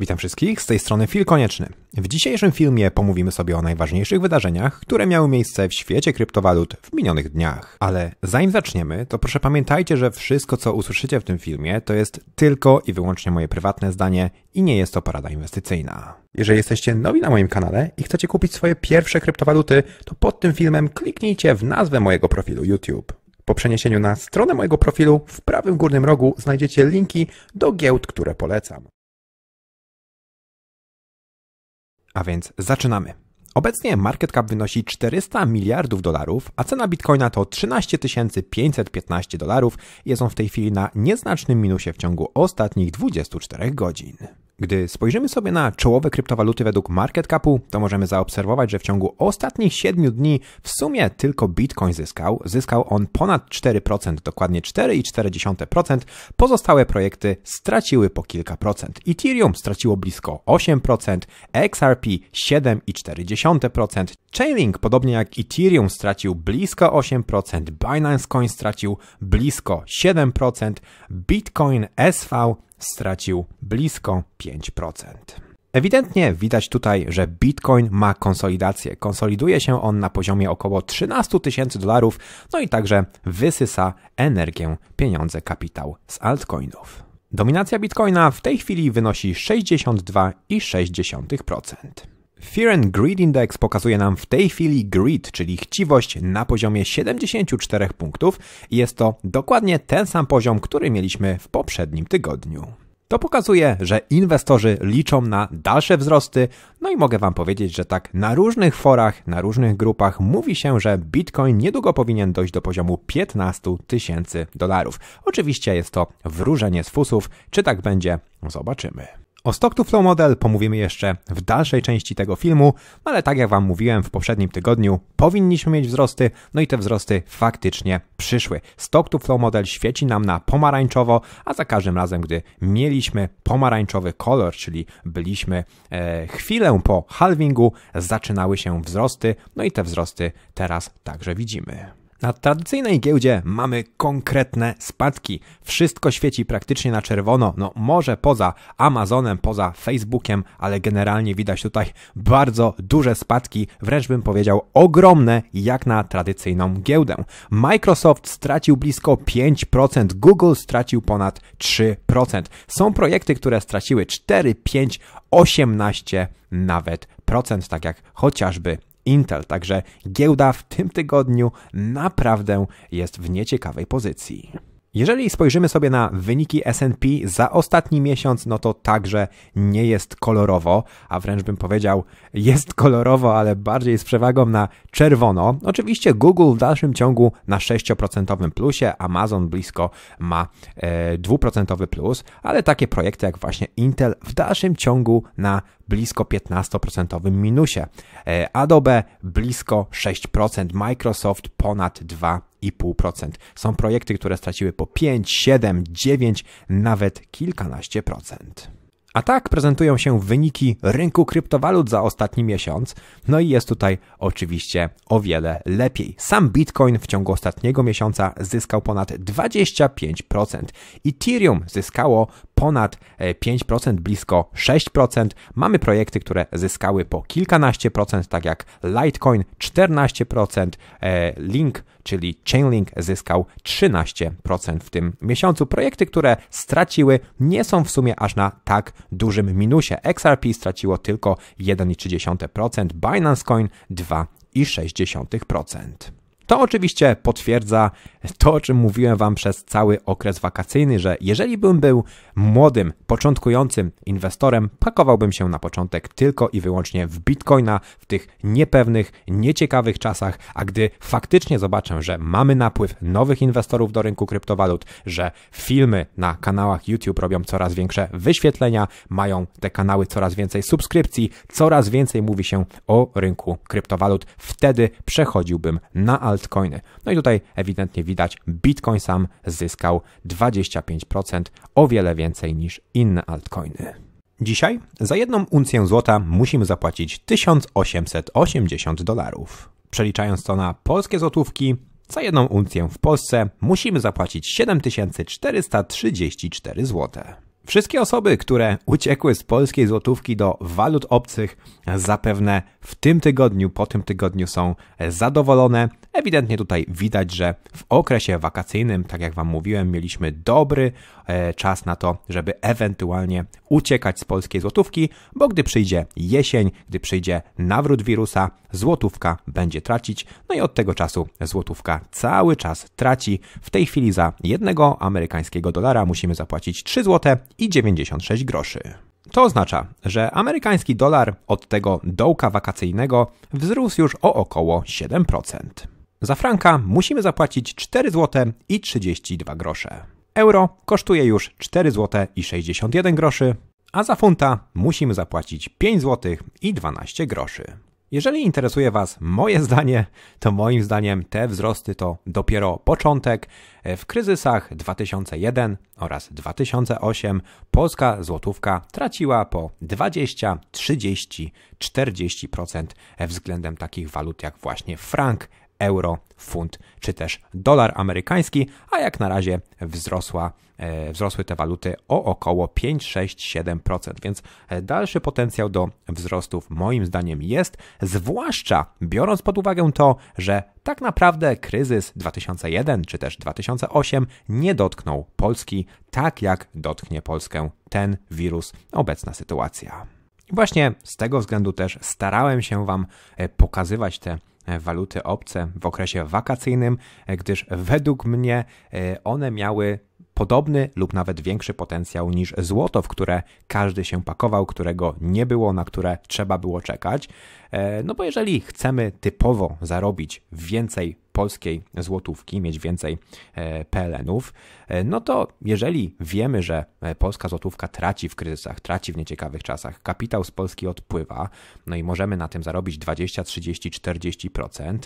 Witam wszystkich, z tej strony Fil Konieczny. W dzisiejszym filmie pomówimy sobie o najważniejszych wydarzeniach, które miały miejsce w świecie kryptowalut w minionych dniach. Ale zanim zaczniemy, to proszę pamiętajcie, że wszystko co usłyszycie w tym filmie to jest tylko i wyłącznie moje prywatne zdanie i nie jest to porada inwestycyjna. Jeżeli jesteście nowi na moim kanale i chcecie kupić swoje pierwsze kryptowaluty, to pod tym filmem kliknijcie w nazwę mojego profilu YouTube. Po przeniesieniu na stronę mojego profilu w prawym górnym rogu znajdziecie linki do giełd, które polecam. A więc zaczynamy. Obecnie market cap wynosi 400 miliardów dolarów, a cena bitcoina to 13 515 dolarów. Jest on w tej chwili na nieznacznym minusie w ciągu ostatnich 24 godzin. Gdy spojrzymy sobie na czołowe kryptowaluty według market capu, to możemy zaobserwować, że w ciągu ostatnich 7 dni w sumie tylko Bitcoin zyskał. Zyskał on ponad 4%, dokładnie 4,4%. Pozostałe projekty straciły po kilka procent. Ethereum straciło blisko 8%, XRP 7,4%, Chainlink podobnie jak Ethereum stracił blisko 8%, Binance Coin stracił blisko 7%, Bitcoin SV stracił blisko 5%. Ewidentnie widać tutaj, że Bitcoin ma konsolidację. Konsoliduje się on na poziomie około 13 tysięcy dolarów, no i także wysysa energię, pieniądze, kapitał z altcoinów. Dominacja Bitcoina w tej chwili wynosi 62,6%. Fear and Greed Index pokazuje nam w tej chwili greed, czyli chciwość na poziomie 74 punktów i jest to dokładnie ten sam poziom, który mieliśmy w poprzednim tygodniu. To pokazuje, że inwestorzy liczą na dalsze wzrosty, no i mogę Wam powiedzieć, że tak na różnych forach, na różnych grupach mówi się, że Bitcoin niedługo powinien dojść do poziomu 15 tysięcy dolarów. Oczywiście jest to wróżenie z fusów, czy tak będzie, zobaczymy. O Stock to Flow Model pomówimy jeszcze w dalszej części tego filmu, ale tak jak Wam mówiłem w poprzednim tygodniu, powinniśmy mieć wzrosty, no i te wzrosty faktycznie przyszły. Stock to Flow Model świeci nam na pomarańczowo, a za każdym razem, gdy mieliśmy pomarańczowy kolor, czyli byliśmy e, chwilę po halvingu, zaczynały się wzrosty, no i te wzrosty teraz także widzimy. Na tradycyjnej giełdzie mamy konkretne spadki. Wszystko świeci praktycznie na czerwono. No, może poza Amazonem, poza Facebookiem, ale generalnie widać tutaj bardzo duże spadki, wręcz bym powiedział ogromne, jak na tradycyjną giełdę. Microsoft stracił blisko 5%, Google stracił ponad 3%. Są projekty, które straciły 4, 5, 18 nawet procent, tak jak chociażby Intel, także giełda w tym tygodniu naprawdę jest w nieciekawej pozycji. Jeżeli spojrzymy sobie na wyniki SP za ostatni miesiąc, no to także nie jest kolorowo, a wręcz bym powiedział, jest kolorowo, ale bardziej z przewagą na czerwono. Oczywiście Google w dalszym ciągu na 6% plusie, Amazon blisko ma e, 2% plus, ale takie projekty jak właśnie Intel w dalszym ciągu na blisko 15% minusie. E, Adobe blisko 6%, Microsoft ponad 2%. 5,5%. Są projekty, które straciły po 5, 7, 9, nawet kilkanaście procent. A tak prezentują się wyniki rynku kryptowalut za ostatni miesiąc. No i jest tutaj oczywiście o wiele lepiej. Sam Bitcoin w ciągu ostatniego miesiąca zyskał ponad 25%. Ethereum zyskało ponad 5%, e, blisko 6%. Mamy projekty, które zyskały po kilkanaście procent, tak jak Litecoin 14%, e, Link, czyli Chainlink zyskał 13% w tym miesiącu. Projekty, które straciły, nie są w sumie aż na tak dużym minusie. XRP straciło tylko 1,3%, Binance Coin 2,6%. To oczywiście potwierdza to, o czym mówiłem Wam przez cały okres wakacyjny, że jeżeli bym był młodym, początkującym inwestorem, pakowałbym się na początek tylko i wyłącznie w bitcoina w tych niepewnych, nieciekawych czasach, a gdy faktycznie zobaczę, że mamy napływ nowych inwestorów do rynku kryptowalut, że filmy na kanałach YouTube robią coraz większe wyświetlenia, mają te kanały coraz więcej subskrypcji, coraz więcej mówi się o rynku kryptowalut, wtedy przechodziłbym na altcoiny. No i tutaj ewidentnie widać, Bitcoin sam zyskał 25%, o wiele więcej niż inne altcoiny. Dzisiaj za jedną uncję złota musimy zapłacić 1880 dolarów. Przeliczając to na polskie złotówki, za jedną uncję w Polsce musimy zapłacić 7434 zł. Wszystkie osoby, które uciekły z polskiej złotówki do walut obcych, zapewne w tym tygodniu, po tym tygodniu są zadowolone, Ewidentnie tutaj widać, że w okresie wakacyjnym, tak jak Wam mówiłem, mieliśmy dobry e, czas na to, żeby ewentualnie uciekać z polskiej złotówki, bo gdy przyjdzie jesień, gdy przyjdzie nawrót wirusa, złotówka będzie tracić, no i od tego czasu złotówka cały czas traci. W tej chwili za jednego amerykańskiego dolara musimy zapłacić 3 zł i 96 groszy. To oznacza, że amerykański dolar od tego dołka wakacyjnego wzrósł już o około 7%. Za franka musimy zapłacić 4 zł i 32 grosze. Euro kosztuje już 4 zł i 61 groszy, a za funta musimy zapłacić 5 zł i 12 groszy. Jeżeli interesuje Was moje zdanie, to moim zdaniem te wzrosty to dopiero początek. W kryzysach 2001 oraz 2008 polska złotówka traciła po 20, 30, 40% względem takich walut jak właśnie frank, euro, funt czy też dolar amerykański, a jak na razie wzrosła, e, wzrosły te waluty o około 5-6-7%, więc e, dalszy potencjał do wzrostów moim zdaniem jest, zwłaszcza biorąc pod uwagę to, że tak naprawdę kryzys 2001 czy też 2008 nie dotknął Polski tak jak dotknie Polskę ten wirus, obecna sytuacja. I właśnie z tego względu też starałem się Wam e, pokazywać te waluty obce w okresie wakacyjnym, gdyż według mnie e, one miały podobny lub nawet większy potencjał niż złoto, w które każdy się pakował, którego nie było, na które trzeba było czekać. E, no bo jeżeli chcemy typowo zarobić więcej polskiej złotówki, mieć więcej e, PLN-ów, e, no to jeżeli wiemy, że e, polska złotówka traci w kryzysach, traci w nieciekawych czasach, kapitał z Polski odpływa, no i możemy na tym zarobić 20, 30, 40%,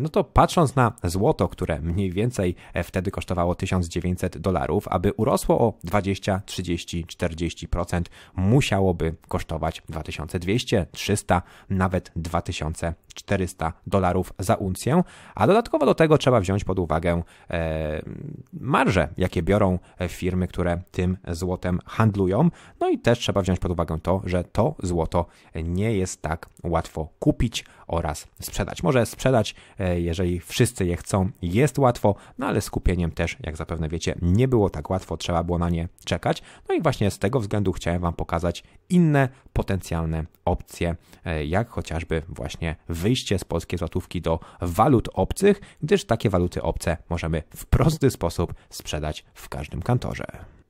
no to patrząc na złoto, które mniej więcej wtedy kosztowało 1900 dolarów, aby urosło o 20, 30, 40%, musiałoby kosztować 2200, 300, nawet 2000 400 dolarów za uncję, a dodatkowo do tego trzeba wziąć pod uwagę e, marże, jakie biorą e, firmy, które tym złotem handlują. No i też trzeba wziąć pod uwagę to, że to złoto nie jest tak łatwo kupić oraz sprzedać. Może sprzedać, e, jeżeli wszyscy je chcą, jest łatwo, no ale z kupieniem też, jak zapewne wiecie, nie było tak łatwo, trzeba było na nie czekać. No i właśnie z tego względu chciałem Wam pokazać inne potencjalne opcje, jak chociażby właśnie wy wyjście z polskiej złotówki do walut obcych, gdyż takie waluty obce możemy w prosty sposób sprzedać w każdym kantorze.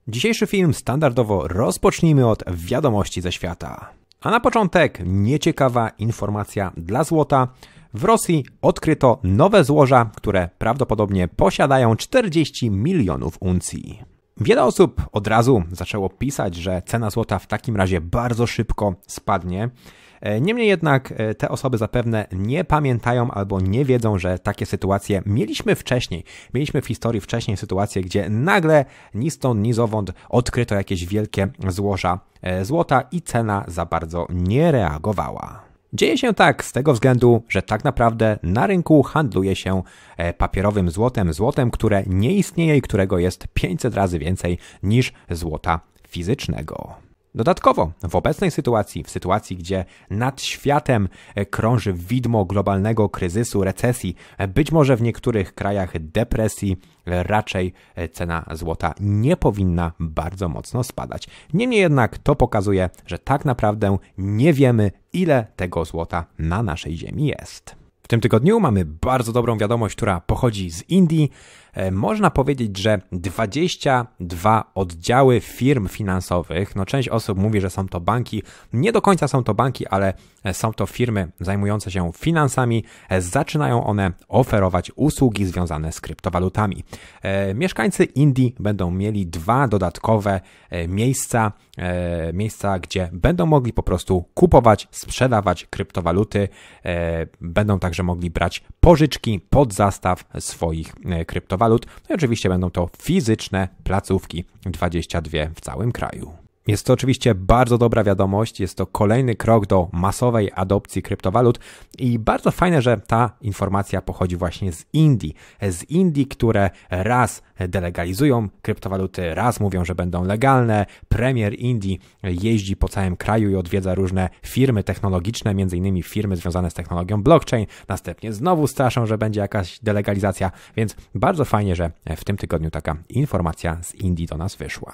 Dzisiejszy film standardowo rozpocznijmy od wiadomości ze świata. A na początek nieciekawa informacja dla złota. W Rosji odkryto nowe złoża, które prawdopodobnie posiadają 40 milionów uncji. Wiele osób od razu zaczęło pisać, że cena złota w takim razie bardzo szybko spadnie. E, niemniej jednak e, te osoby zapewne nie pamiętają albo nie wiedzą, że takie sytuacje mieliśmy wcześniej. Mieliśmy w historii wcześniej sytuacje, gdzie nagle ni stąd, ni zowąd odkryto jakieś wielkie złoża e, złota i cena za bardzo nie reagowała. Dzieje się tak z tego względu, że tak naprawdę na rynku handluje się papierowym złotem, złotem, które nie istnieje i którego jest 500 razy więcej niż złota fizycznego. Dodatkowo, w obecnej sytuacji, w sytuacji, gdzie nad światem e, krąży widmo globalnego kryzysu, recesji, e, być może w niektórych krajach depresji, e, raczej cena złota nie powinna bardzo mocno spadać. Niemniej jednak to pokazuje, że tak naprawdę nie wiemy, ile tego złota na naszej ziemi jest. W tym tygodniu mamy bardzo dobrą wiadomość, która pochodzi z Indii. E, można powiedzieć, że 22 oddziały firm finansowych, no część osób mówi, że są to banki, nie do końca są to banki, ale e, są to firmy zajmujące się finansami, e, zaczynają one oferować usługi związane z kryptowalutami. Mieszkańcy Indii będą mieli dwa dodatkowe miejsca, miejsca, gdzie będą mogli po prostu kupować, sprzedawać kryptowaluty, będą także mogli brać pożyczki pod zastaw swoich kryptowalut walut. No i oczywiście będą to fizyczne placówki, 22 w całym kraju. Jest to oczywiście bardzo dobra wiadomość, jest to kolejny krok do masowej adopcji kryptowalut i bardzo fajne, że ta informacja pochodzi właśnie z Indii. Z Indii, które raz delegalizują kryptowaluty, raz mówią, że będą legalne. Premier Indii jeździ po całym kraju i odwiedza różne firmy technologiczne, m.in. firmy związane z technologią blockchain. Następnie znowu straszą, że będzie jakaś delegalizacja, więc bardzo fajnie, że w tym tygodniu taka informacja z Indii do nas wyszła.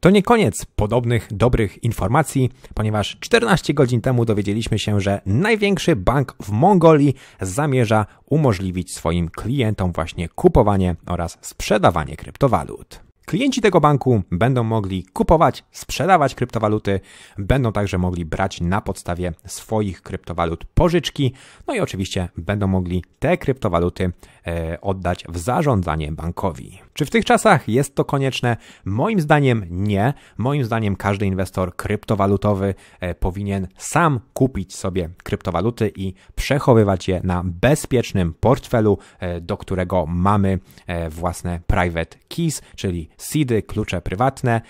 To nie koniec podobnych dobrych informacji, ponieważ 14 godzin temu dowiedzieliśmy się, że największy bank w Mongolii zamierza umożliwić swoim klientom właśnie kupowanie oraz sprzedawanie kryptowalut. Klienci tego banku będą mogli kupować, sprzedawać kryptowaluty, będą także mogli brać na podstawie swoich kryptowalut pożyczki, no i oczywiście będą mogli te kryptowaluty e, oddać w zarządzanie bankowi. Czy w tych czasach jest to konieczne? Moim zdaniem nie. Moim zdaniem każdy inwestor kryptowalutowy e, powinien sam kupić sobie kryptowaluty i przechowywać je na bezpiecznym portfelu, e, do którego mamy e, własne private keys, czyli seedy, klucze prywatne.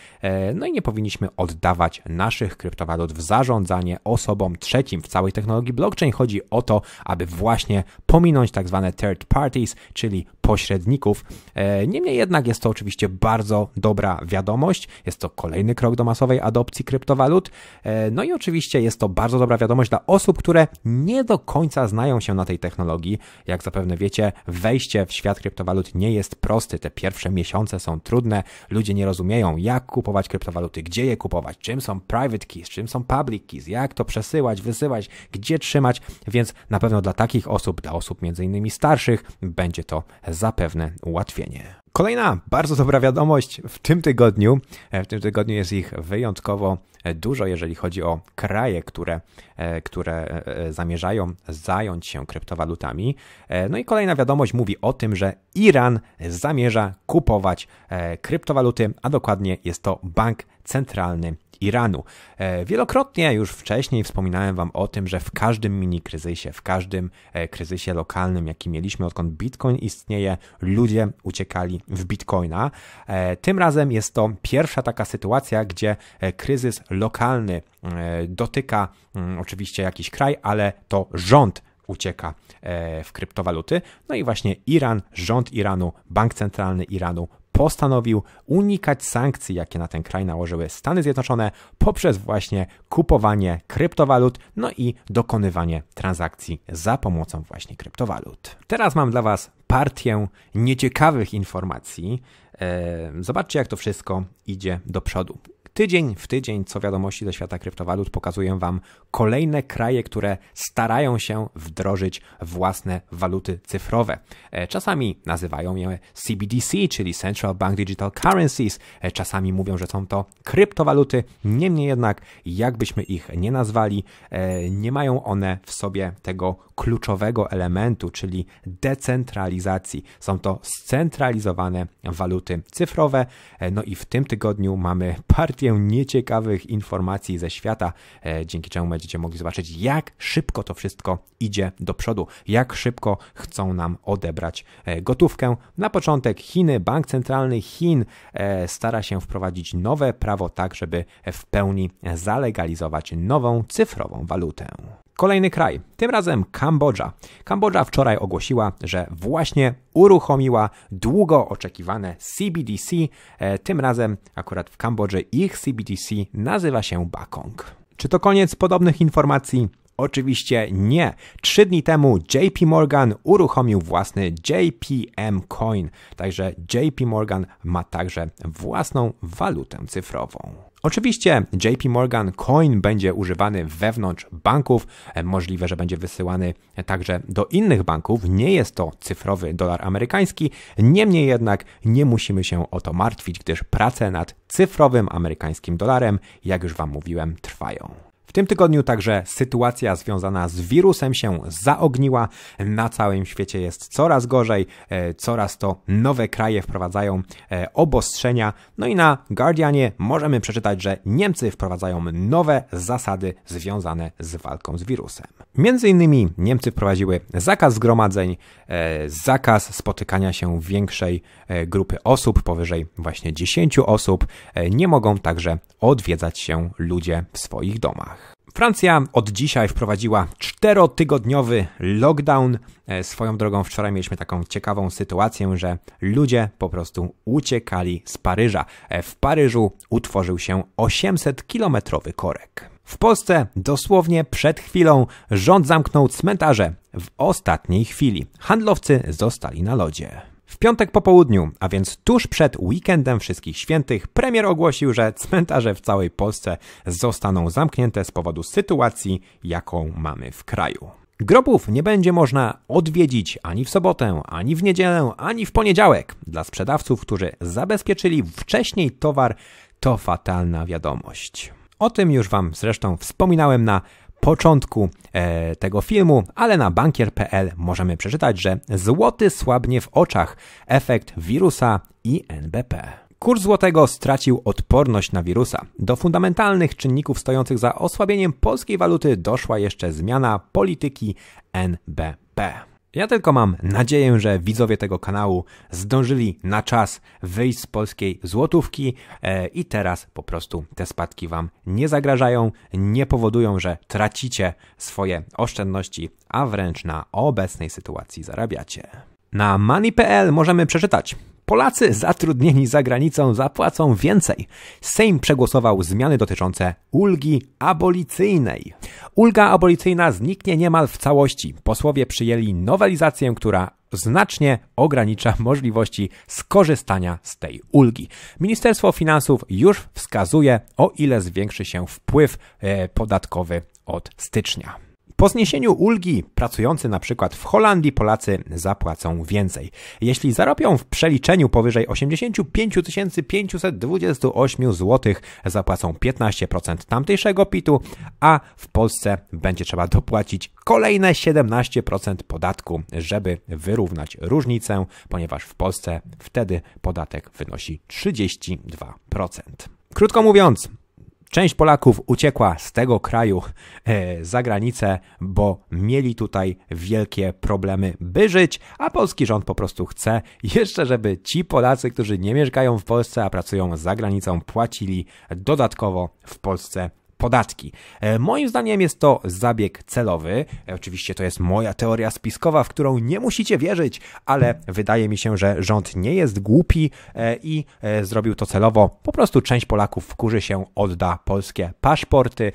No i nie powinniśmy oddawać naszych kryptowalut w zarządzanie osobom trzecim. W całej technologii blockchain chodzi o to, aby właśnie pominąć tak zwane third parties, czyli pośredników. E, niemniej jednak jest to oczywiście bardzo dobra wiadomość. Jest to kolejny krok do masowej adopcji kryptowalut. E, no i oczywiście jest to bardzo dobra wiadomość dla osób, które nie do końca znają się na tej technologii. Jak zapewne wiecie, wejście w świat kryptowalut nie jest prosty. Te pierwsze miesiące są trudne. Ludzie nie rozumieją, jak kupować kryptowaluty, gdzie je kupować, czym są private keys, czym są public keys, jak to przesyłać, wysyłać, gdzie trzymać. Więc na pewno dla takich osób, dla osób między innymi starszych, będzie to zapewne ułatwienie. Kolejna bardzo dobra wiadomość w tym tygodniu. E, w tym tygodniu jest ich wyjątkowo e, dużo, jeżeli chodzi o kraje, które, e, które zamierzają zająć się kryptowalutami. No i kolejna wiadomość mówi o tym, że Iran zamierza kupować kryptowaluty, a dokładnie jest to bank centralny Iranu. E, wielokrotnie już wcześniej wspominałem Wam o tym, że w każdym mini kryzysie, w każdym e, kryzysie lokalnym, jaki mieliśmy, odkąd Bitcoin istnieje, ludzie uciekali w Bitcoina. E, tym razem jest to pierwsza taka sytuacja, gdzie kryzys lokalny dotyka mm, oczywiście jakiś kraj, ale to rząd ucieka w kryptowaluty. No i właśnie Iran, rząd Iranu, bank centralny Iranu postanowił unikać sankcji, jakie na ten kraj nałożyły Stany Zjednoczone poprzez właśnie kupowanie kryptowalut, no i dokonywanie transakcji za pomocą właśnie kryptowalut. Teraz mam dla Was partię nieciekawych informacji. E, zobaczcie, jak to wszystko idzie do przodu. Tydzień w tydzień, co wiadomości ze świata kryptowalut, pokazuję Wam kolejne kraje, które starają się wdrożyć własne waluty cyfrowe. E, czasami nazywają je CBDC, czyli Central Bank Digital Currencies, e, czasami mówią, że są to kryptowaluty, niemniej jednak, jakbyśmy ich nie nazwali, e, nie mają one w sobie tego kluczowego elementu, czyli decentralizacji. Są to scentralizowane waluty cyfrowe. No i w tym tygodniu mamy partię partię nieciekawych informacji ze świata, e, dzięki czemu będziecie mogli zobaczyć, jak szybko to wszystko idzie do przodu, jak szybko chcą nam odebrać e, gotówkę. Na początek Chiny, Bank Centralny Chin e, stara się wprowadzić nowe prawo tak, żeby w pełni zalegalizować nową cyfrową walutę. Kolejny kraj, tym razem Kambodża. Kambodża wczoraj ogłosiła, że właśnie uruchomiła długo oczekiwane CBDC. E, tym razem akurat w Kambodży ich CBDC nazywa się Bakong. Czy to koniec podobnych informacji? Oczywiście nie. Trzy dni temu JP Morgan uruchomił własny JPM Coin, także JP Morgan ma także własną walutę cyfrową. Oczywiście JP Morgan Coin będzie używany wewnątrz banków, e, możliwe, że będzie wysyłany także do innych banków. Nie jest to cyfrowy dolar amerykański, niemniej jednak nie musimy się o to martwić, gdyż prace nad cyfrowym amerykańskim dolarem, jak już Wam mówiłem, trwają. W tym tygodniu także sytuacja związana z wirusem się zaogniła. Na całym świecie jest coraz gorzej, e, coraz to nowe kraje wprowadzają e, obostrzenia. No i na Guardianie możemy przeczytać, że Niemcy wprowadzają nowe zasady związane z walką z wirusem. Między innymi Niemcy wprowadziły zakaz zgromadzeń, e, zakaz spotykania się większej grupy osób, powyżej właśnie 10 osób. Nie mogą także odwiedzać się ludzie w swoich domach. Francja od dzisiaj wprowadziła czterotygodniowy lockdown. E, swoją drogą wczoraj mieliśmy taką ciekawą sytuację, że ludzie po prostu uciekali z Paryża. E, w Paryżu utworzył się 800-kilometrowy korek. W Polsce dosłownie przed chwilą rząd zamknął cmentarze w ostatniej chwili. Handlowcy zostali na lodzie. W piątek po południu, a więc tuż przed weekendem Wszystkich Świętych, premier ogłosił, że cmentarze w całej Polsce zostaną zamknięte z powodu sytuacji, jaką mamy w kraju. Grobów nie będzie można odwiedzić ani w sobotę, ani w niedzielę, ani w poniedziałek. Dla sprzedawców, którzy zabezpieczyli wcześniej towar, to fatalna wiadomość. O tym już Wam zresztą wspominałem na początku e, tego filmu, ale na bankier.pl możemy przeczytać, że złoty słabnie w oczach, efekt wirusa i NBP. Kurs złotego stracił odporność na wirusa. Do fundamentalnych czynników stojących za osłabieniem polskiej waluty doszła jeszcze zmiana polityki NBP. Ja tylko mam nadzieję, że widzowie tego kanału zdążyli na czas wyjść z polskiej złotówki e, i teraz po prostu te spadki Wam nie zagrażają, nie powodują, że tracicie swoje oszczędności, a wręcz na obecnej sytuacji zarabiacie. Na money.pl możemy przeczytać. Polacy zatrudnieni za granicą zapłacą więcej. Sejm przegłosował zmiany dotyczące ulgi abolicyjnej. Ulga abolicyjna zniknie niemal w całości. Posłowie przyjęli nowelizację, która znacznie ogranicza możliwości skorzystania z tej ulgi. Ministerstwo Finansów już wskazuje, o ile zwiększy się wpływ e, podatkowy od stycznia. Po zniesieniu ulgi pracujący na przykład w Holandii Polacy zapłacą więcej. Jeśli zarobią w przeliczeniu powyżej 85 528 zł, zapłacą 15% tamtejszego PIT-u, a w Polsce będzie trzeba dopłacić kolejne 17% podatku, żeby wyrównać różnicę, ponieważ w Polsce wtedy podatek wynosi 32%. Krótko mówiąc, Część Polaków uciekła z tego kraju e, za granicę, bo mieli tutaj wielkie problemy, by żyć, a polski rząd po prostu chce jeszcze, żeby ci Polacy, którzy nie mieszkają w Polsce, a pracują za granicą, płacili dodatkowo w Polsce podatki. E, moim zdaniem jest to zabieg celowy. E, oczywiście to jest moja teoria spiskowa, w którą nie musicie wierzyć, ale wydaje mi się, że rząd nie jest głupi e, i zrobił to celowo. Po prostu część Polaków wkurzy się, odda polskie paszporty.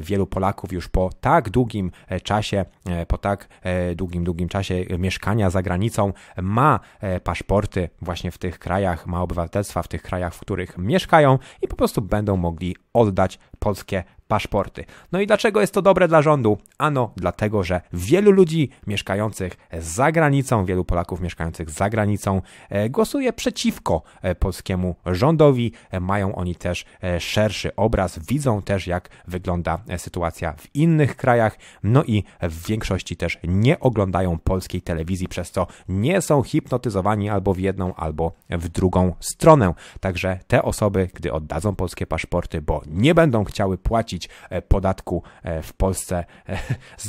Wielu Polaków już po tak długim czasie, po tak długim, długim czasie mieszkania za granicą ma paszporty właśnie w tych krajach, ma obywatelstwa w tych krajach, w których mieszkają i po prostu będą mogli oddać polskie paszporty. No i dlaczego jest to dobre dla rządu? Ano dlatego, że wielu ludzi mieszkających za granicą, wielu Polaków mieszkających za granicą e, głosuje przeciwko e, polskiemu rządowi. E, mają oni też szerszy obraz, widzą też jak wygląda sytuacja w innych krajach, no i w większości też nie oglądają polskiej telewizji, przez co nie są hipnotyzowani albo w jedną, albo w drugą stronę. Także te osoby, gdy oddadzą polskie paszporty, bo nie będą chciały płacić płacić e, podatku e, w Polsce, e,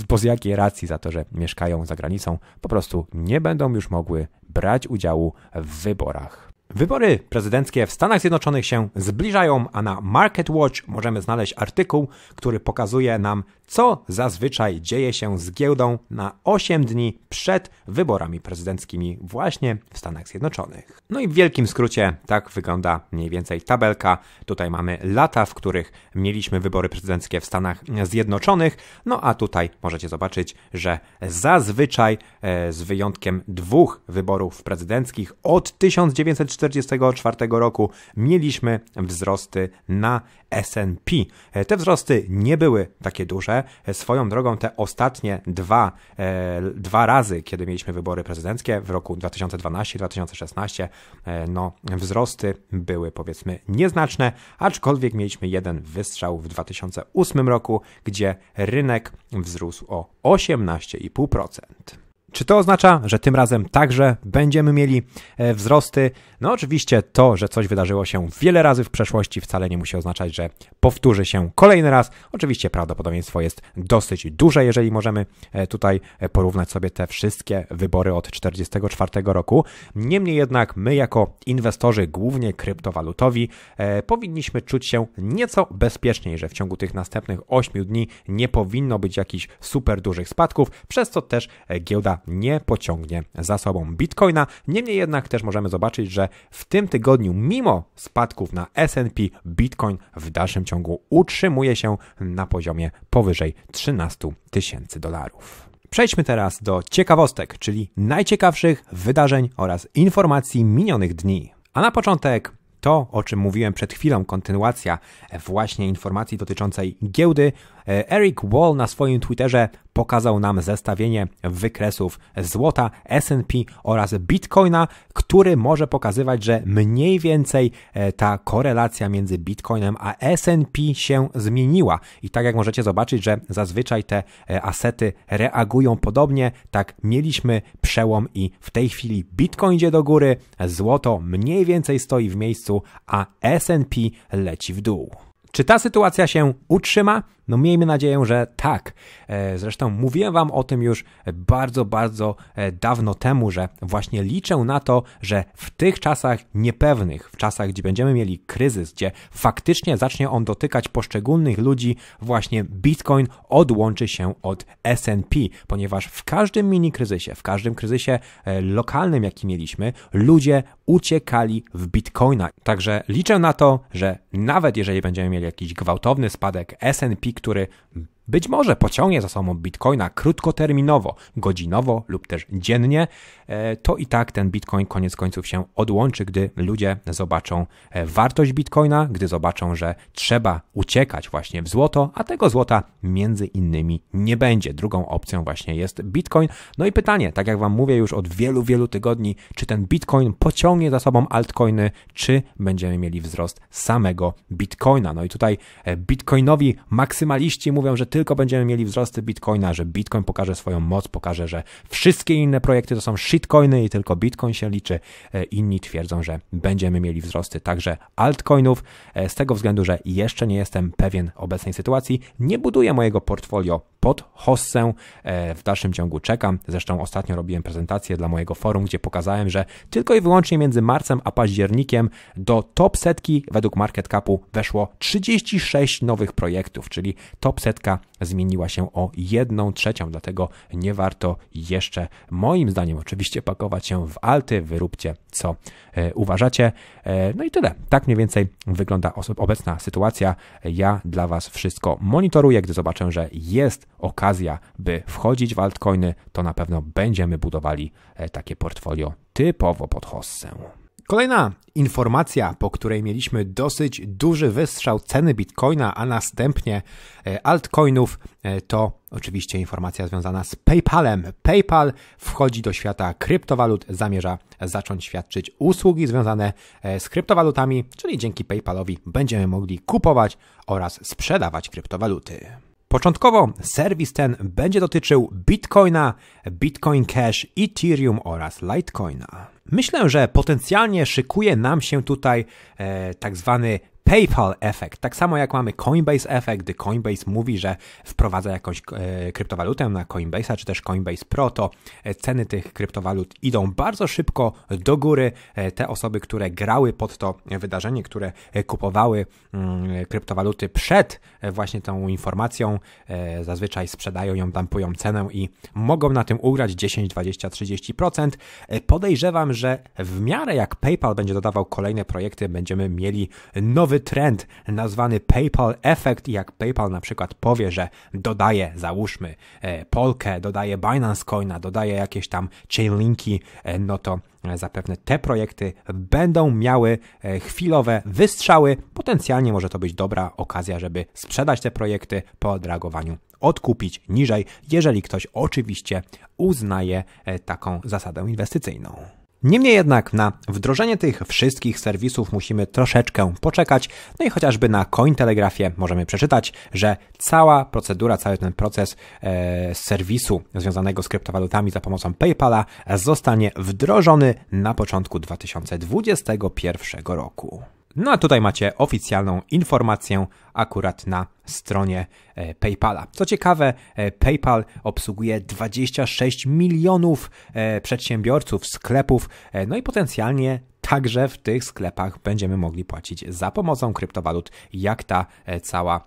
bo z jakiej racji za to, że mieszkają za granicą, po prostu nie będą już mogły brać udziału w wyborach. Wybory prezydenckie w Stanach Zjednoczonych się zbliżają, a na Market Watch możemy znaleźć artykuł, który pokazuje nam, co zazwyczaj dzieje się z giełdą na 8 dni przed wyborami prezydenckimi właśnie w Stanach Zjednoczonych. No i w wielkim skrócie tak wygląda mniej więcej tabelka. Tutaj mamy lata, w których mieliśmy wybory prezydenckie w Stanach Zjednoczonych, no a tutaj możecie zobaczyć, że zazwyczaj e, z wyjątkiem dwóch wyborów prezydenckich od 1944 roku mieliśmy wzrosty na S&P. E, te wzrosty nie były takie duże, E, swoją drogą te ostatnie dwa, e, dwa razy, kiedy mieliśmy wybory prezydenckie w roku 2012-2016, e, no wzrosty były powiedzmy nieznaczne, aczkolwiek mieliśmy jeden wystrzał w 2008 roku, gdzie rynek wzrósł o 18,5%. Czy to oznacza, że tym razem także będziemy mieli e, wzrosty? No oczywiście to, że coś wydarzyło się wiele razy w przeszłości wcale nie musi oznaczać, że powtórzy się kolejny raz. Oczywiście prawdopodobieństwo jest dosyć duże, jeżeli możemy e, tutaj e, porównać sobie te wszystkie wybory od 1944 roku. Niemniej jednak my jako inwestorzy, głównie kryptowalutowi, powinniśmy czuć się nieco bezpieczniej, że w ciągu tych następnych 8 dni nie powinno być jakichś super dużych spadków, przez co też giełda nie pociągnie za sobą Bitcoina. Niemniej jednak też możemy zobaczyć, że w tym tygodniu, mimo spadków na SP, Bitcoin w dalszym ciągu utrzymuje się na poziomie powyżej 13 tysięcy dolarów. Przejdźmy teraz do ciekawostek, czyli najciekawszych wydarzeń oraz informacji minionych dni. A na początek to, o czym mówiłem przed chwilą, kontynuacja właśnie informacji dotyczącej giełdy, E, Eric Wall na swoim Twitterze pokazał nam zestawienie wykresów złota, SP oraz bitcoina, który może pokazywać, że mniej więcej e, ta korelacja między bitcoinem a SP się zmieniła. I tak jak możecie zobaczyć, że zazwyczaj te e, asety reagują podobnie, tak mieliśmy przełom i w tej chwili bitcoin idzie do góry, złoto mniej więcej stoi w miejscu, a SP leci w dół. Czy ta sytuacja się utrzyma? No miejmy nadzieję, że tak. E, zresztą mówiłem Wam o tym już bardzo, bardzo e, dawno temu, że właśnie liczę na to, że w tych czasach niepewnych, w czasach, gdzie będziemy mieli kryzys, gdzie faktycznie zacznie on dotykać poszczególnych ludzi, właśnie Bitcoin odłączy się od SP, ponieważ w każdym mini kryzysie, w każdym kryzysie e, lokalnym, jaki mieliśmy, ludzie uciekali w Bitcoina. Także liczę na to, że nawet jeżeli będziemy mieli jakiś gwałtowny spadek S&P, który być może pociągnie za sobą bitcoina krótkoterminowo, godzinowo lub też dziennie, e, to i tak ten bitcoin koniec końców się odłączy, gdy ludzie zobaczą e, wartość bitcoina, gdy zobaczą, że trzeba uciekać właśnie w złoto, a tego złota między innymi nie będzie. Drugą opcją właśnie jest bitcoin. No i pytanie, tak jak Wam mówię już od wielu, wielu tygodni, czy ten bitcoin pociągnie za sobą altcoiny, czy będziemy mieli wzrost samego bitcoina. No i tutaj e, bitcoinowi maksymaliści mówią, że tylko będziemy mieli wzrosty Bitcoina, że Bitcoin pokaże swoją moc, pokaże, że wszystkie inne projekty to są shitcoiny i tylko Bitcoin się liczy. E, inni twierdzą, że będziemy mieli wzrosty także altcoinów, e, z tego względu, że jeszcze nie jestem pewien obecnej sytuacji. Nie buduję mojego portfolio pod hossę. E, w dalszym ciągu czekam. Zresztą ostatnio robiłem prezentację dla mojego forum, gdzie pokazałem, że tylko i wyłącznie między marcem a październikiem do top setki według market capu weszło 36 nowych projektów, czyli top setka zmieniła się o jedną trzecią, dlatego nie warto jeszcze, moim zdaniem, oczywiście pakować się w alty. Wyróbcie co e, uważacie. E, no i tyle. Tak mniej więcej wygląda obecna sytuacja. Ja dla Was wszystko monitoruję. Gdy zobaczę, że jest okazja, by wchodzić w altcoiny, to na pewno będziemy budowali e, takie portfolio typowo pod hossę. Kolejna informacja, po której mieliśmy dosyć duży wystrzał ceny bitcoina, a następnie e, altcoinów, e, to oczywiście informacja związana z PayPalem. PayPal wchodzi do świata kryptowalut, zamierza zacząć świadczyć usługi związane e, z kryptowalutami, czyli dzięki PayPalowi będziemy mogli kupować oraz sprzedawać kryptowaluty. Początkowo serwis ten będzie dotyczył Bitcoina, Bitcoin Cash, Ethereum oraz Litecoina. Myślę, że potencjalnie szykuje nam się tutaj e, tak zwany PayPal efekt. Tak samo jak mamy Coinbase efekt, gdy Coinbase mówi, że wprowadza jakąś e, kryptowalutę na Coinbase'a czy też Coinbase Pro, to e, ceny tych kryptowalut idą bardzo szybko do góry. E, te osoby, które grały pod to wydarzenie, które kupowały mm, kryptowaluty przed właśnie tą informacją, zazwyczaj sprzedają ją, dampują cenę i mogą na tym ugrać 10, 20, 30%. Podejrzewam, że w miarę jak PayPal będzie dodawał kolejne projekty, będziemy mieli nowy nowy trend nazwany PayPal Effect, jak PayPal na przykład powie, że dodaje, załóżmy, e, Polkę, dodaje Binance Coina, dodaje jakieś tam Chainlinki, e, no to e, zapewne te projekty będą miały chwilowe wystrzały. Potencjalnie może to być dobra okazja, żeby sprzedać te projekty po odragowaniu odkupić niżej, jeżeli ktoś oczywiście uznaje taką zasadę inwestycyjną. Niemniej jednak na wdrożenie tych wszystkich serwisów musimy troszeczkę poczekać, no i chociażby na Cointelegrafie możemy przeczytać, że cała procedura, cały ten proces e, serwisu związanego z kryptowalutami za pomocą PayPala zostanie wdrożony na początku 2021 roku. No a tutaj macie oficjalną informację akurat na stronie e, PayPala. Co ciekawe, e, PayPal obsługuje 26 milionów e, przedsiębiorców, sklepów, no i potencjalnie Także w tych sklepach będziemy mogli płacić za pomocą kryptowalut, jak ta cała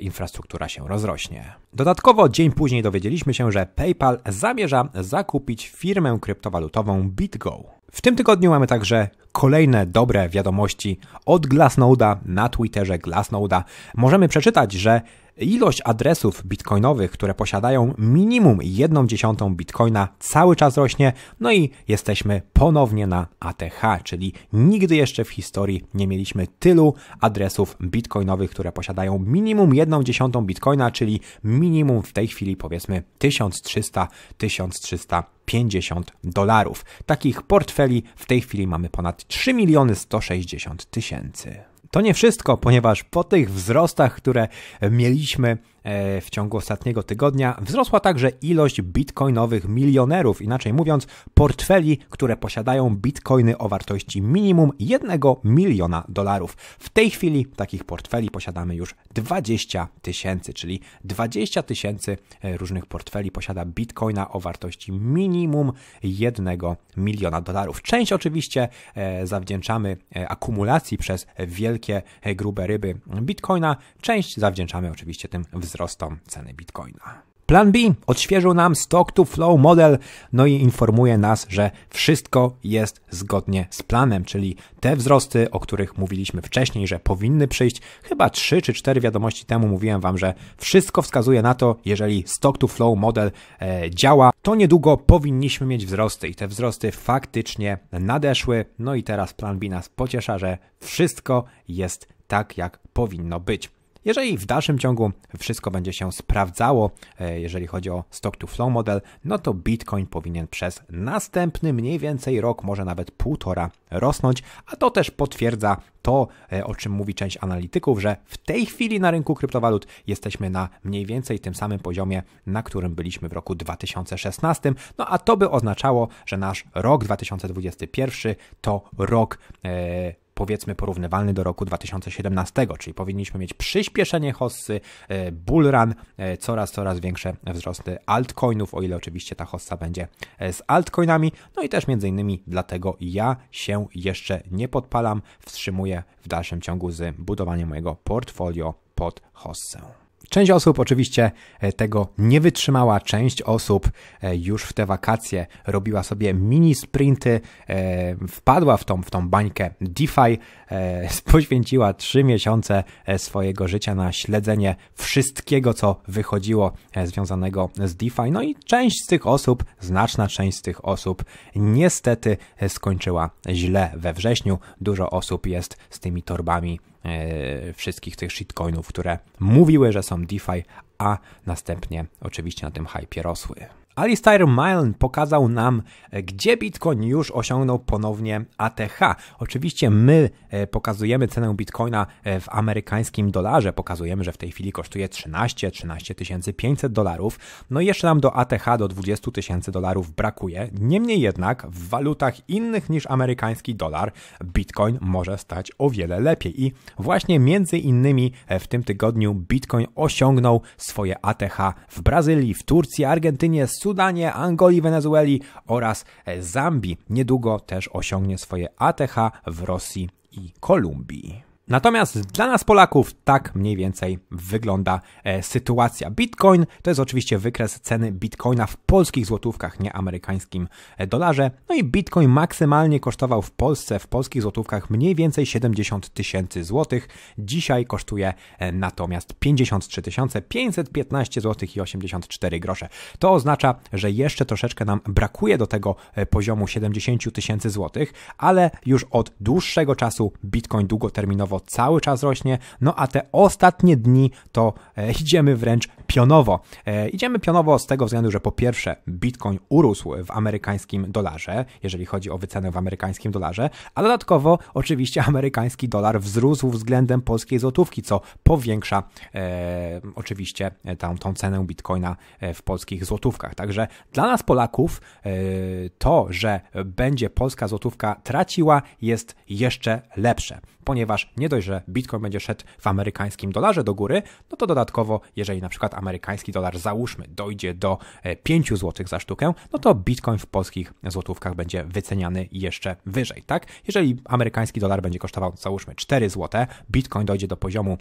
infrastruktura się rozrośnie. Dodatkowo dzień później dowiedzieliśmy się, że PayPal zamierza zakupić firmę kryptowalutową BitGo. W tym tygodniu mamy także kolejne dobre wiadomości od Glassnoda na Twitterze Glassnoda. Możemy przeczytać, że Ilość adresów bitcoinowych, które posiadają minimum 1 dziesiątą bitcoina cały czas rośnie, no i jesteśmy ponownie na ATH, czyli nigdy jeszcze w historii nie mieliśmy tylu adresów bitcoinowych, które posiadają minimum 1 dziesiątą bitcoina, czyli minimum w tej chwili powiedzmy 1300, 1300 50 dolarów. Takich portfeli w tej chwili mamy ponad 3 miliony 160 tysięcy. To nie wszystko, ponieważ po tych wzrostach, które mieliśmy E, w ciągu ostatniego tygodnia wzrosła także ilość bitcoinowych milionerów, inaczej mówiąc, portfeli, które posiadają bitcoiny o wartości minimum 1 miliona dolarów. W tej chwili takich portfeli posiadamy już 20 tysięcy, czyli 20 tysięcy e, różnych portfeli posiada bitcoina o wartości minimum 1 miliona dolarów. Część oczywiście e, zawdzięczamy akumulacji przez wielkie, grube ryby bitcoina, część zawdzięczamy oczywiście tym wzrostom wzrostom ceny bitcoina. Plan B odświeżył nam stock to flow model, no i informuje nas, że wszystko jest zgodnie z planem, czyli te wzrosty, o których mówiliśmy wcześniej, że powinny przyjść, chyba 3 czy 4 wiadomości temu mówiłem Wam, że wszystko wskazuje na to, jeżeli stock to flow model e, działa, to niedługo powinniśmy mieć wzrosty i te wzrosty faktycznie nadeszły, no i teraz plan B nas pociesza, że wszystko jest tak, jak powinno być. Jeżeli w dalszym ciągu wszystko będzie się sprawdzało, e, jeżeli chodzi o stock to flow model, no to Bitcoin powinien przez następny mniej więcej rok, może nawet półtora rosnąć, a to też potwierdza to, e, o czym mówi część analityków, że w tej chwili na rynku kryptowalut jesteśmy na mniej więcej tym samym poziomie, na którym byliśmy w roku 2016. No a to by oznaczało, że nasz rok 2021 to rok e, powiedzmy porównywalny do roku 2017, czyli powinniśmy mieć przyspieszenie hossy, e, bullrun, e, coraz, coraz większe wzrosty altcoinów, o ile oczywiście ta hossa będzie e, z altcoinami, no i też między innymi dlatego ja się jeszcze nie podpalam, wstrzymuję w dalszym ciągu z budowaniem mojego portfolio pod hossę. Część osób oczywiście e, tego nie wytrzymała, część osób e, już w te wakacje robiła sobie mini sprinty, e, wpadła w tą, w tą bańkę DeFi, poświęciła 3 miesiące swojego życia na śledzenie wszystkiego, co wychodziło związanego z DeFi. No i część z tych osób, znaczna część z tych osób, niestety skończyła źle we wrześniu. Dużo osób jest z tymi torbami E, wszystkich tych shitcoinów, które mówiły, że są DeFi, a następnie oczywiście na tym hypie rosły. Alistair Milne pokazał nam, e, gdzie Bitcoin już osiągnął ponownie ATH. Oczywiście my e, pokazujemy cenę Bitcoina e, w amerykańskim dolarze, pokazujemy, że w tej chwili kosztuje 13, 13 500 dolarów, no i jeszcze nam do ATH do 20 tysięcy dolarów brakuje. Niemniej jednak w walutach innych niż amerykański dolar Bitcoin może stać o wiele lepiej i właśnie między innymi w tym tygodniu Bitcoin osiągnął swoje ATH w Brazylii, w Turcji, Argentynie, Sudanie, Angolii, Wenezueli oraz Zambii. Niedługo też osiągnie swoje ATH w Rosji i Kolumbii. Natomiast dla nas Polaków tak mniej więcej wygląda e, sytuacja. Bitcoin to jest oczywiście wykres ceny bitcoina w polskich złotówkach, nie amerykańskim e, dolarze. No i bitcoin maksymalnie kosztował w Polsce, w polskich złotówkach mniej więcej 70 tysięcy złotych. Dzisiaj kosztuje e, natomiast 53 515 zł i 84 grosze. To oznacza, że jeszcze troszeczkę nam brakuje do tego poziomu 70 tysięcy złotych, ale już od dłuższego czasu bitcoin długoterminowo cały czas rośnie, no a te ostatnie dni to e, idziemy wręcz pionowo. E, idziemy pionowo z tego względu, że po pierwsze Bitcoin urósł w amerykańskim dolarze, jeżeli chodzi o wycenę w amerykańskim dolarze, a dodatkowo oczywiście amerykański dolar wzrósł względem polskiej złotówki, co powiększa e, oczywiście e, tą, tą cenę Bitcoina w polskich złotówkach. Także dla nas Polaków e, to, że będzie polska złotówka traciła jest jeszcze lepsze, ponieważ nie dość, że Bitcoin będzie szedł w amerykańskim dolarze do góry, no to dodatkowo, jeżeli na przykład amerykański dolar, załóżmy, dojdzie do 5 e, zł za sztukę, no to Bitcoin w polskich złotówkach będzie wyceniany jeszcze wyżej, tak? Jeżeli amerykański dolar będzie kosztował, załóżmy, 4 zł, Bitcoin dojdzie do poziomu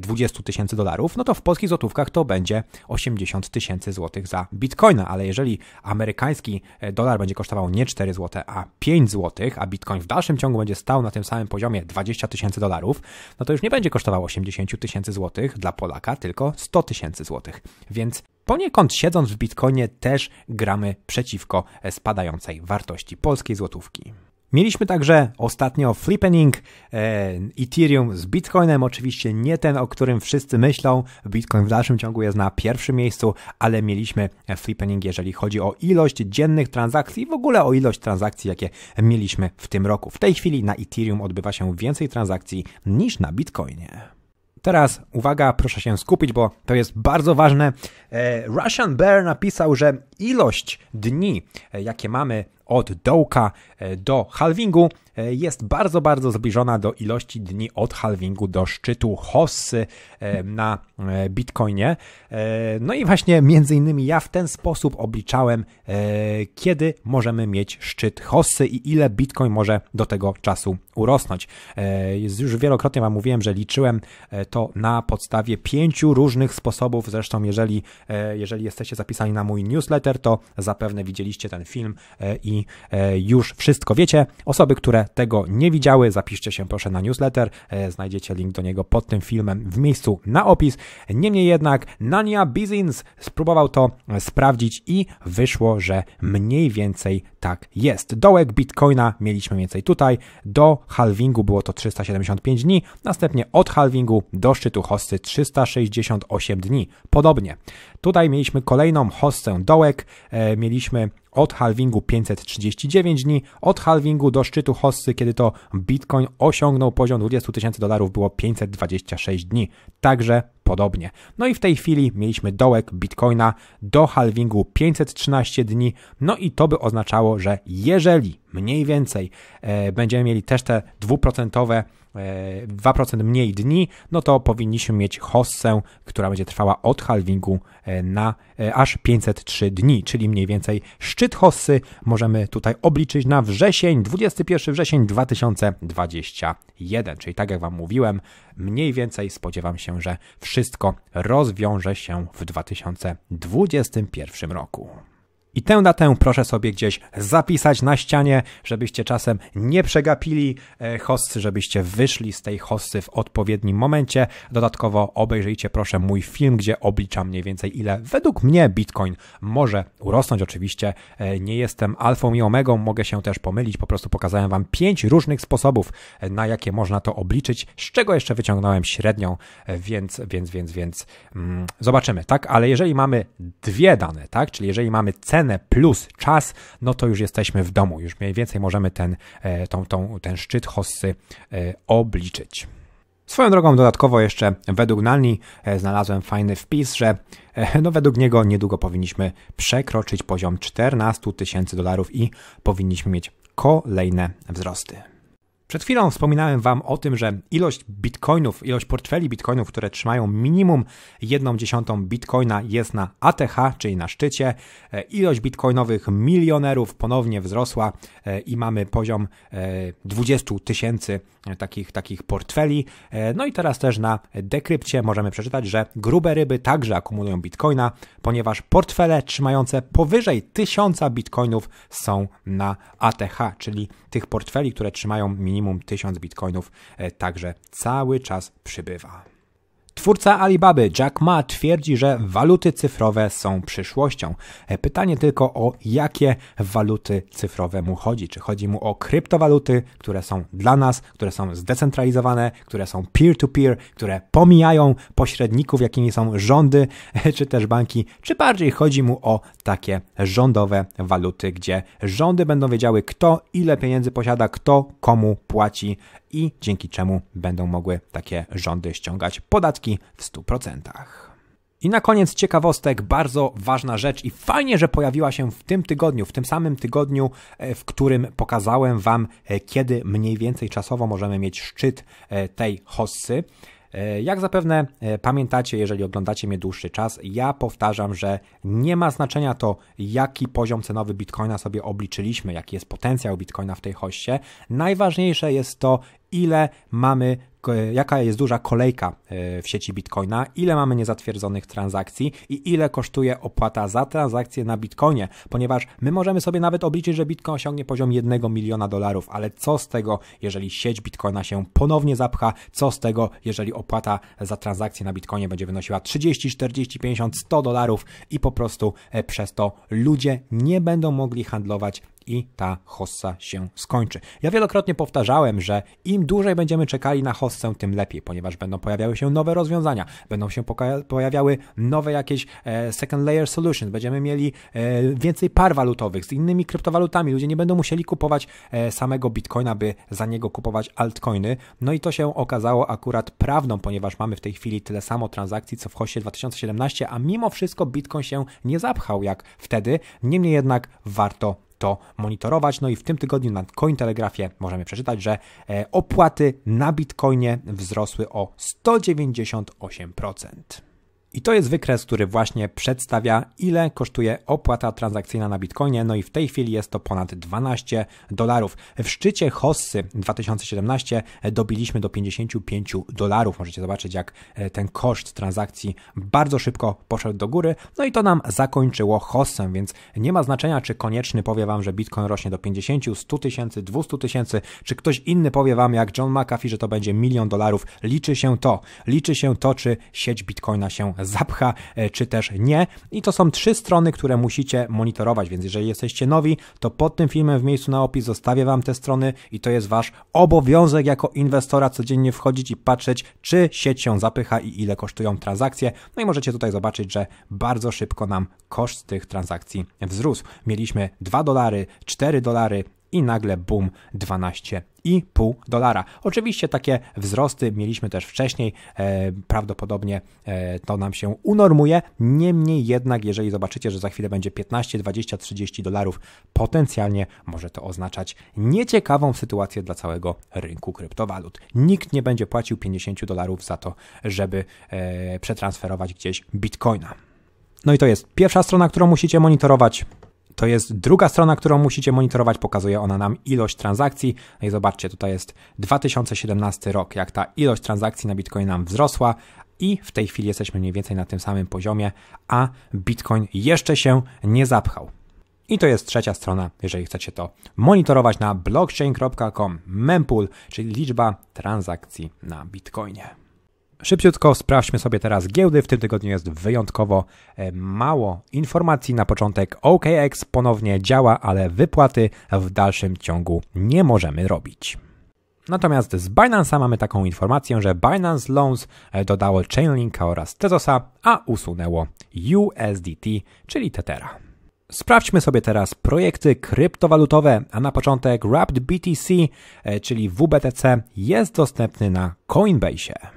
20 e, tysięcy dolarów, no to w polskich złotówkach to będzie 80 tysięcy złotych za Bitcoina, ale jeżeli amerykański e, dolar będzie kosztował nie 4 zł, a 5 zł, a Bitcoin w dalszym ciągu będzie stał na tym samym poziomie 20 tysięcy dolarów, dolarów, no to już nie będzie kosztował 80 tysięcy złotych dla Polaka, tylko 100 tysięcy złotych. Więc poniekąd siedząc w bitcoinie też gramy przeciwko spadającej wartości polskiej złotówki. Mieliśmy także ostatnio flippening e, Ethereum z Bitcoinem, oczywiście nie ten, o którym wszyscy myślą. Bitcoin w dalszym ciągu jest na pierwszym miejscu, ale mieliśmy flippening, jeżeli chodzi o ilość dziennych transakcji i w ogóle o ilość transakcji, jakie mieliśmy w tym roku. W tej chwili na Ethereum odbywa się więcej transakcji niż na Bitcoinie. Teraz uwaga, proszę się skupić, bo to jest bardzo ważne. E, Russian Bear napisał, że ilość dni, e, jakie mamy od dołka e, do halvingu, E, jest bardzo, bardzo zbliżona do ilości dni od halvingu do szczytu Hossy e, na e, Bitcoinie. No i właśnie między innymi ja w ten sposób obliczałem, kiedy możemy mieć szczyt Hossy i ile Bitcoin może do tego czasu urosnąć. Już wielokrotnie Wam mówiłem, że liczyłem to na podstawie pięciu różnych sposobów. Zresztą, jeżeli, jeżeli jesteście zapisani na mój newsletter, to zapewne widzieliście ten film i już wszystko wiecie. Osoby, które tego nie widziały, zapiszcie się proszę na newsletter, e, znajdziecie link do niego pod tym filmem w miejscu na opis. Niemniej jednak Nania Bizins spróbował to e, sprawdzić i wyszło, że mniej więcej tak jest. Dołek Bitcoina mieliśmy więcej tutaj, do halvingu było to 375 dni, następnie od halvingu do szczytu hosty 368 dni. Podobnie. Tutaj mieliśmy kolejną hossę dołek, e, mieliśmy od halvingu 539 dni, od halvingu do szczytu hossy, kiedy to Bitcoin osiągnął poziom 20 tysięcy dolarów, było 526 dni. Także podobnie. No i w tej chwili mieliśmy dołek Bitcoina do halvingu 513 dni, no i to by oznaczało, że jeżeli mniej więcej e, będziemy mieli też te dwuprocentowe 2% e, mniej dni, no to powinniśmy mieć hossę, która będzie trwała od halvingu e, na E, aż 503 dni, czyli mniej więcej szczyt Hossy możemy tutaj obliczyć na wrzesień, 21 wrzesień 2021. Czyli tak jak Wam mówiłem, mniej więcej spodziewam się, że wszystko rozwiąże się w 2021 roku. I tę datę proszę sobie gdzieś zapisać na ścianie, żebyście czasem nie przegapili e, hossy, żebyście wyszli z tej hossy w odpowiednim momencie. Dodatkowo obejrzyjcie proszę mój film, gdzie obliczam mniej więcej ile według mnie Bitcoin może urosnąć. Oczywiście e, nie jestem alfą i omegą, mogę się też pomylić, po prostu pokazałem wam pięć różnych sposobów, e, na jakie można to obliczyć, z czego jeszcze wyciągnąłem średnią, więc, więc, więc, więc mm, zobaczymy, tak? Ale jeżeli mamy dwie dane, tak? Czyli jeżeli mamy cenę cenę plus czas, no to już jesteśmy w domu, już mniej więcej możemy ten, e, tą, tą, ten szczyt hossy e, obliczyć. Swoją drogą dodatkowo jeszcze według Nalni e, znalazłem fajny wpis, że no według niego niedługo powinniśmy przekroczyć poziom 14 tysięcy dolarów i powinniśmy mieć kolejne wzrosty. Przed chwilą wspominałem Wam o tym, że ilość bitcoinów, ilość portfeli bitcoinów, które trzymają minimum 1,1 bitcoina jest na ATH, czyli na szczycie. E, ilość bitcoinowych milionerów ponownie wzrosła e, i mamy poziom 20 e, tysięcy takich, takich portfeli. No i teraz też na dekrypcie możemy przeczytać, że grube ryby także akumulują bitcoina, ponieważ portfele trzymające powyżej 1000 bitcoinów są na ATH, czyli tych portfeli, które trzymają minimum minimum 1000 bitcoinów e, także cały czas przybywa. Twórca Alibaby Jack Ma twierdzi, że waluty cyfrowe są przyszłością. E, pytanie tylko o jakie waluty cyfrowe mu chodzi. Czy chodzi mu o kryptowaluty, które są dla nas, które są zdecentralizowane, które są peer-to-peer, -peer, które pomijają pośredników, jakimi są rządy e, czy też banki, czy bardziej chodzi mu o takie rządowe waluty, gdzie rządy będą wiedziały, kto ile pieniędzy posiada, kto komu płaci i dzięki czemu będą mogły takie rządy ściągać podatki książki w 100%. I na koniec ciekawostek, bardzo ważna rzecz i fajnie, że pojawiła się w tym tygodniu, w tym samym tygodniu, e, w którym pokazałem Wam, e, kiedy mniej więcej czasowo możemy mieć szczyt e, tej hossy. Jak zapewne pamiętacie, jeżeli oglądacie mnie dłuższy czas, ja powtarzam, że nie ma znaczenia to, jaki poziom cenowy bitcoina sobie obliczyliśmy, jaki jest potencjał bitcoina w tej hoście. Najważniejsze jest to, ile mamy jaka jest duża kolejka e, w sieci Bitcoina, ile mamy niezatwierdzonych transakcji i ile kosztuje opłata za transakcje na Bitcoinie, ponieważ my możemy sobie nawet obliczyć, że Bitcoin osiągnie poziom 1 miliona dolarów, ale co z tego, jeżeli sieć Bitcoina się ponownie zapcha, co z tego, jeżeli opłata za transakcje na Bitcoinie będzie wynosiła 30, 40, 50, 100 dolarów i po prostu e, przez to ludzie nie będą mogli handlować i ta hossa się skończy. Ja wielokrotnie powtarzałem, że im dłużej będziemy czekali na hossę, tym lepiej, ponieważ będą pojawiały się nowe rozwiązania, będą się pojawiały nowe jakieś e, second layer solutions, będziemy mieli e, więcej par walutowych z innymi kryptowalutami. Ludzie nie będą musieli kupować e, samego bitcoina, by za niego kupować altcoiny. No i to się okazało akurat prawdą, ponieważ mamy w tej chwili tyle samo transakcji, co w hossie 2017, a mimo wszystko bitcoin się nie zapchał jak wtedy. Niemniej jednak warto to monitorować. No i w tym tygodniu na Cointelegraphie możemy przeczytać, że e, opłaty na Bitcoinie wzrosły o 198%. I to jest wykres, który właśnie przedstawia, ile kosztuje opłata transakcyjna na Bitcoinie. No i w tej chwili jest to ponad 12 dolarów. W szczycie Hossy 2017 dobiliśmy do 55 dolarów. Możecie zobaczyć, jak e, ten koszt transakcji bardzo szybko poszedł do góry. No i to nam zakończyło Hossę, więc nie ma znaczenia, czy konieczny powie Wam, że Bitcoin rośnie do 50, 100 tysięcy, 200 tysięcy, czy ktoś inny powie Wam, jak John McAfee, że to będzie milion dolarów. Liczy się to. Liczy się to, czy sieć Bitcoina się zapcha, e, czy też nie. I to są trzy strony, które musicie monitorować, więc jeżeli jesteście nowi, to pod tym filmem w miejscu na opis zostawię Wam te strony i to jest Wasz obowiązek jako inwestora codziennie wchodzić i patrzeć, czy sieć się zapycha i ile kosztują transakcje. No i możecie tutaj zobaczyć, że bardzo szybko nam koszt tych transakcji wzrósł. Mieliśmy 2 dolary, 4 dolary, i nagle boom 12,5 dolara. Oczywiście takie wzrosty mieliśmy też wcześniej, e, prawdopodobnie e, to nam się unormuje, niemniej jednak jeżeli zobaczycie, że za chwilę będzie 15, 20, 30 dolarów, potencjalnie może to oznaczać nieciekawą sytuację dla całego rynku kryptowalut. Nikt nie będzie płacił 50 dolarów za to, żeby e, przetransferować gdzieś bitcoina. No i to jest pierwsza strona, którą musicie monitorować. To jest druga strona, którą musicie monitorować. Pokazuje ona nam ilość transakcji. No i zobaczcie, tutaj jest 2017 rok, jak ta ilość transakcji na Bitcoin nam wzrosła, i w tej chwili jesteśmy mniej więcej na tym samym poziomie, a Bitcoin jeszcze się nie zapchał. I to jest trzecia strona, jeżeli chcecie to monitorować na blockchain.com mempool, czyli liczba transakcji na Bitcoinie. Szybciutko sprawdźmy sobie teraz giełdy. W tym tygodniu jest wyjątkowo e, mało informacji. Na początek OKX ponownie działa, ale wypłaty w dalszym ciągu nie możemy robić. Natomiast z Binance'a mamy taką informację, że Binance Loans e, dodało Chainlinka oraz Tezosa, a usunęło USDT, czyli Tethera. Sprawdźmy sobie teraz projekty kryptowalutowe, a na początek Wrapped BTC, e, czyli WBTC, jest dostępny na Coinbaseie.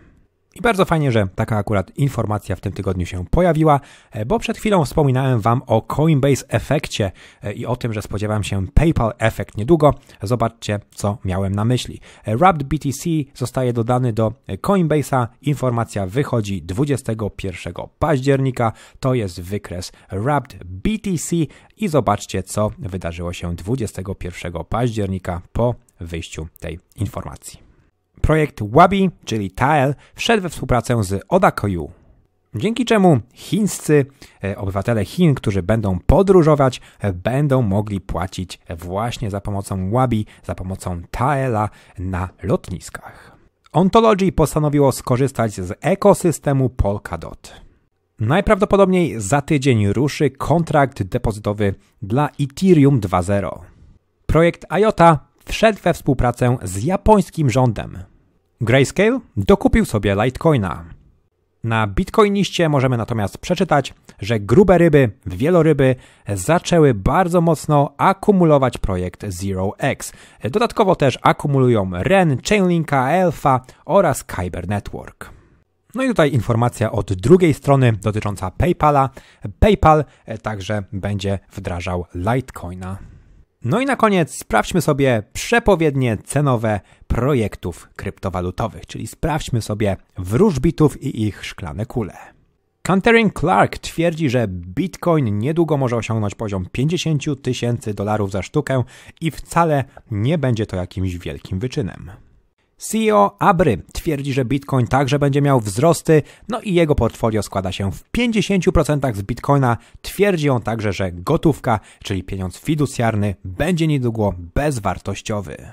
I bardzo fajnie, że taka akurat informacja w tym tygodniu się pojawiła, e, bo przed chwilą wspominałem Wam o Coinbase efekcie e, i o tym, że spodziewam się PayPal efekt niedługo. Zobaczcie, co miałem na myśli. Wrapped e, BTC zostaje dodany do Coinbase'a. Informacja wychodzi 21 października. To jest wykres Wrapped BTC i zobaczcie, co wydarzyło się 21 października po wyjściu tej informacji. Projekt Wabi, czyli Tael, wszedł we współpracę z Odakoyu. Dzięki czemu chińscy e, obywatele Chin, którzy będą podróżować, e, będą mogli płacić właśnie za pomocą Wabi, za pomocą Taela na lotniskach. Ontology postanowiło skorzystać z ekosystemu Polkadot. Najprawdopodobniej za tydzień ruszy kontrakt depozytowy dla Ethereum 2.0. Projekt IOTA wszedł we współpracę z japońskim rządem. Grayscale dokupił sobie Litecoina. Na Bitcoiniście możemy natomiast przeczytać, że grube ryby, wieloryby zaczęły bardzo mocno akumulować projekt ZeroX. Dodatkowo też akumulują REN, Chainlinka, Alpha oraz Kyber Network. No i tutaj informacja od drugiej strony dotycząca PayPala. PayPal e, także będzie wdrażał Litecoina. No i na koniec sprawdźmy sobie przepowiednie cenowe projektów kryptowalutowych, czyli sprawdźmy sobie wróżbitów i ich szklane kule. Cantering Clark twierdzi, że Bitcoin niedługo może osiągnąć poziom 50 tysięcy dolarów za sztukę i wcale nie będzie to jakimś wielkim wyczynem. CEO Abry twierdzi, że Bitcoin także będzie miał wzrosty, no i jego portfolio składa się w 50% z Bitcoina. Twierdzi on także, że gotówka, czyli pieniądz fiducjarny, będzie niedługo bezwartościowy.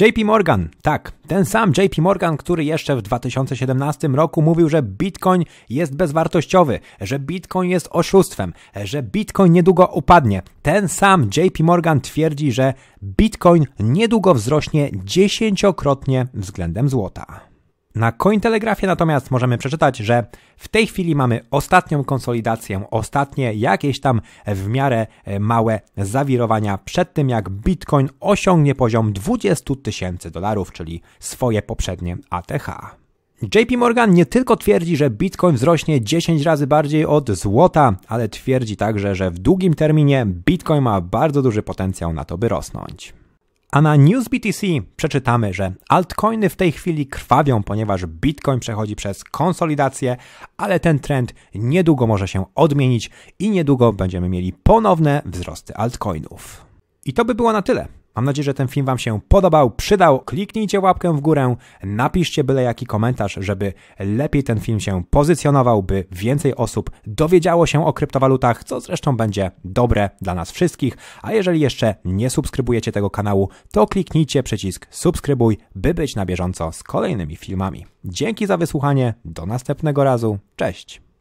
JP Morgan, tak, ten sam JP Morgan, który jeszcze w 2017 roku mówił, że Bitcoin jest bezwartościowy, że Bitcoin jest oszustwem, że Bitcoin niedługo upadnie. Ten sam JP Morgan twierdzi, że Bitcoin niedługo wzrośnie dziesięciokrotnie względem złota. Na Cointelegrafie natomiast możemy przeczytać, że w tej chwili mamy ostatnią konsolidację, ostatnie jakieś tam w miarę e, małe zawirowania przed tym, jak Bitcoin osiągnie poziom 20 tysięcy dolarów, czyli swoje poprzednie ATH. JP Morgan nie tylko twierdzi, że Bitcoin wzrośnie 10 razy bardziej od złota, ale twierdzi także, że w długim terminie Bitcoin ma bardzo duży potencjał na to, by rosnąć. A na News BTC przeczytamy, że altcoiny w tej chwili krwawią, ponieważ Bitcoin przechodzi przez konsolidację, ale ten trend niedługo może się odmienić i niedługo będziemy mieli ponowne wzrosty altcoinów. I to by było na tyle. Mam nadzieję, że ten film Wam się podobał, przydał. Kliknijcie łapkę w górę, napiszcie byle jaki komentarz, żeby lepiej ten film się pozycjonował, by więcej osób dowiedziało się o kryptowalutach, co zresztą będzie dobre dla nas wszystkich. A jeżeli jeszcze nie subskrybujecie tego kanału, to kliknijcie przycisk subskrybuj, by być na bieżąco z kolejnymi filmami. Dzięki za wysłuchanie, do następnego razu, cześć!